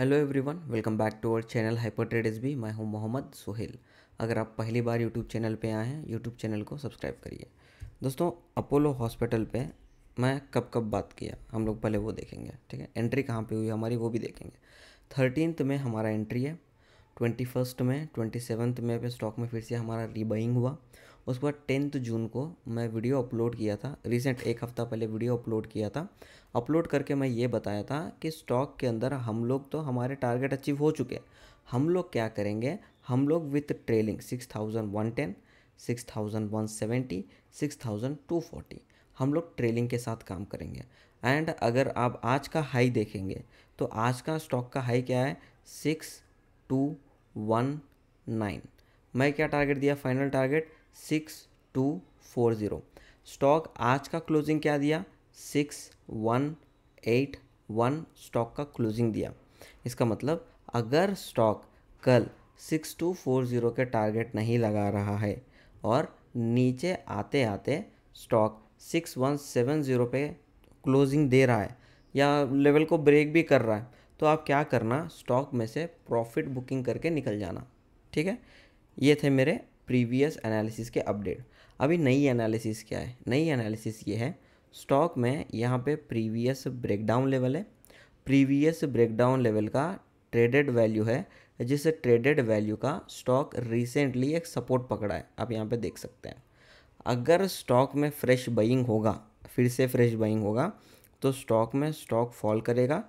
hello everyone welcome back to our channel hyper trade S B मैं हूँ मोहम्मद सोहेल अगर आप पहली बार यूट्यूब चैनल पे आए हैं यूट्यूब चैनल को सब्सक्राइब करिए दोस्तों अपोलो हॉस्पिटल पे मैं कब कब बात किया हम लोग पहले वो देखेंगे ठीक है एंट्री कहाँ पे हुई हमारी वो भी देखेंगे थर्टीनथ में हमारा एंट्री है ट्वेंटी फर्स्ट में ट्वेंटी सेवन्थ में पे स्टॉक में फिर से हमारा रीबाइंग हुआ उसके बाद टेंथ जून को मैं वीडियो अपलोड किया था रिसेंट एक हफ़्ता पहले वीडियो अपलोड किया था अपलोड करके मैं ये बताया था कि स्टॉक के अंदर हम लोग तो हमारे टारगेट अचीव हो चुके हैं हम लोग क्या करेंगे हम लोग with trailing six thousand one ten six thousand one seventy six thousand two forty हम लोग ट्रेलिंग के साथ काम करेंगे एंड अगर आप आज का हाई देखेंगे तो आज का स्टॉक का हाई क्या है सिक्स टू वन नाइन मैं क्या टारगेट दिया final target six two four zero stock आज का क्लोजिंग क्या दिया six one eight one stock का क्लोजिंग दिया इसका मतलब अगर स्टॉक कल सिक्स टू फोर ज़ीरो के टारगेट नहीं लगा रहा है और नीचे आते आते stock six one seven zero पे क्लोजिंग दे रहा है या लेवल को ब्रेक भी कर रहा है तो आप क्या करना स्टॉक में से प्रॉफिट बुकिंग करके निकल जाना ठीक है ये थे मेरे प्रीवियस एनालिसिस के अपडेट अभी नई एनालिसिस क्या है नई एनालिसिस ये है स्टॉक में यहाँ पे प्रीवियस ब्रेकडाउन लेवल है प्रीवियस ब्रेकडाउन लेवल का ट्रेडेड वैल्यू है जिस ट्रेडेड वैल्यू का स्टॉक रिसेंटली एक सपोर्ट पकड़ा है आप यहाँ पे देख सकते हैं अगर स्टॉक में फ्रेश बइंग होगा फिर से फ्रेश बाइंग होगा तो स्टॉक में स्टॉक फॉल करेगा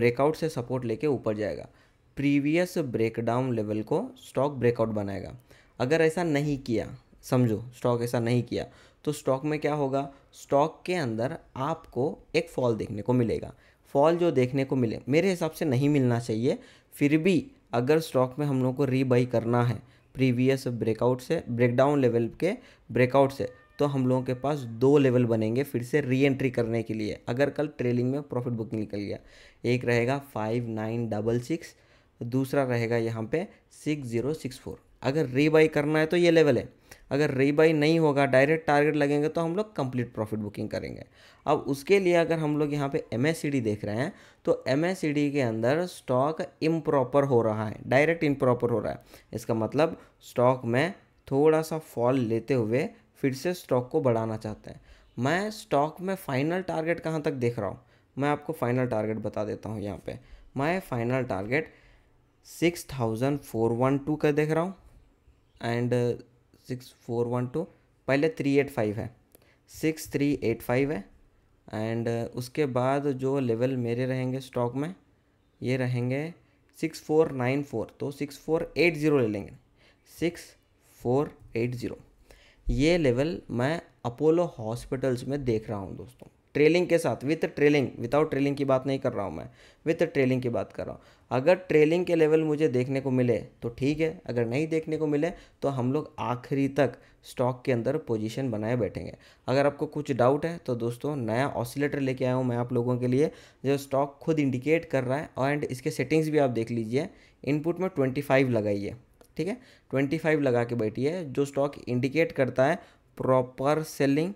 ब्रेकआउट से सपोर्ट लेके ऊपर जाएगा प्रीवियस ब्रेकडाउन लेवल को स्टॉक ब्रेकआउट बनाएगा अगर ऐसा नहीं किया समझो स्टॉक ऐसा नहीं किया तो स्टॉक में क्या होगा स्टॉक के अंदर आपको एक फॉल देखने को मिलेगा फॉल जो देखने को मिले मेरे हिसाब से नहीं मिलना चाहिए फिर भी अगर स्टॉक में हम लोग को रीबाई करना है प्रीवियस ब्रेकआउट से ब्रेकडाउन लेवल के ब्रेकआउट से तो हम लोगों के पास दो लेवल बनेंगे फिर से री एंट्री करने के लिए अगर कल ट्रेलिंग में प्रॉफिट बुकिंग निकल गया एक रहेगा फाइव नाइन डबल सिक्स दूसरा रहेगा यहाँ पे सिक्स ज़ीरो सिक्स फोर अगर रीबाई करना है तो ये लेवल है अगर रीबाई नहीं होगा डायरेक्ट टारगेट लगेंगे तो हम लोग कंप्लीट प्रॉफिट बुकिंग करेंगे अब उसके लिए अगर हम लोग यहाँ पे एम देख रहे हैं तो एम के अंदर स्टॉक इम्प्रॉपर हो रहा है डायरेक्ट इम्प्रॉपर हो रहा है इसका मतलब स्टॉक में थोड़ा सा फॉल लेते हुए फिर से स्टॉक को बढ़ाना चाहते हैं मैं स्टॉक में फाइनल टारगेट कहाँ तक देख रहा हूँ मैं आपको फाइनल टारगेट बता देता हूँ यहाँ पे मैं final target six thousand four one two का देख रहा हूँ and six four one two पहले थ्री एट फाइव है सिक्स थ्री एट फाइव है एंड uh, उसके बाद जो लेवल मेरे रहेंगे स्टॉक में ये रहेंगे सिक्स फोर नाइन फोर तो सिक्स फोर एट ज़ीरो ले लेंगे सिक्स फोर एट ज़ीरो ये लेवल मैं अपोलो हॉस्पिटल्स में देख रहा हूँ दोस्तों ट्रेलिंग के साथ विथ ट्रेलिंग विदाउट ट्रेलिंग की बात नहीं कर रहा हूँ मैं विथ ट्रेलिंग की बात कर रहा हूँ अगर ट्रेलिंग के लेवल मुझे देखने को मिले तो ठीक है अगर नहीं देखने को मिले तो हम लोग आखिरी तक स्टॉक के अंदर पोजीशन बनाए बैठेंगे अगर आपको कुछ डाउट है तो दोस्तों नया ऑसिलेटर लेके आया हूँ मैं आप लोगों के लिए जो स्टॉक खुद इंडिकेट कर रहा है और एंड इसके सेटिंग्स भी आप देख लीजिए इनपुट में ट्वेंटी फाइव लगाइए ठीक है ट्वेंटी फाइव लगा के बैठिए जो स्टॉक इंडिकेट करता है प्रॉपर सेलिंग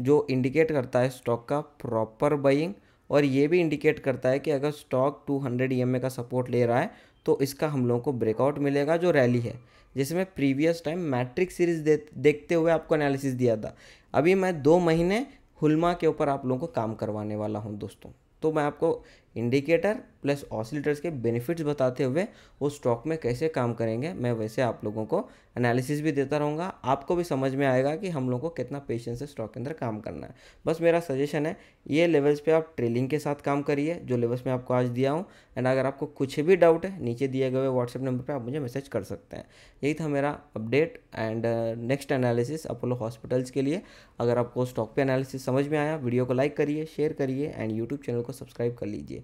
जो इंडिकेट करता है स्टॉक का प्रॉपर बाइंग और ये भी इंडिकेट करता है कि अगर स्टॉक 200 हंड्रेड का सपोर्ट ले रहा है तो इसका हम लोगों को ब्रेकआउट मिलेगा जो रैली है जिसमें प्रीवियस टाइम मैट्रिक सीरीज दे, देखते हुए आपको एनालिसिस दिया था अभी मैं दो महीने हुलमा के ऊपर आप लोगों को काम करवाने वाला हूँ दोस्तों तो मैं आपको इंडिकेटर प्लस ऑसिलेटर्स के बेनिफिट्स बताते हुए वो स्टॉक में कैसे काम करेंगे मैं वैसे आप लोगों को एनालिसिस भी देता रहूँगा आपको भी समझ में आएगा कि हम लोगों को कितना पेशेंस से स्टॉक के अंदर काम करना है बस मेरा सजेशन है ये लेवल्स पे आप ट्रेलिंग के साथ काम करिए जो लेवल्स मैं आपको आज दिया हूँ एंड अगर आपको कुछ भी डाउट है नीचे दिए गए व्हाट्सएप नंबर पर आप मुझे मैसेज कर सकते हैं यही था मेरा update and next analysis Apollo Hospitals के लिए अगर आपको स्टॉक पे एनालिसिस समझ में आया वीडियो को लाइक करिए शेयर करिए एंड यूट्यूब चैनल को सब्सक्राइब कर लीजिए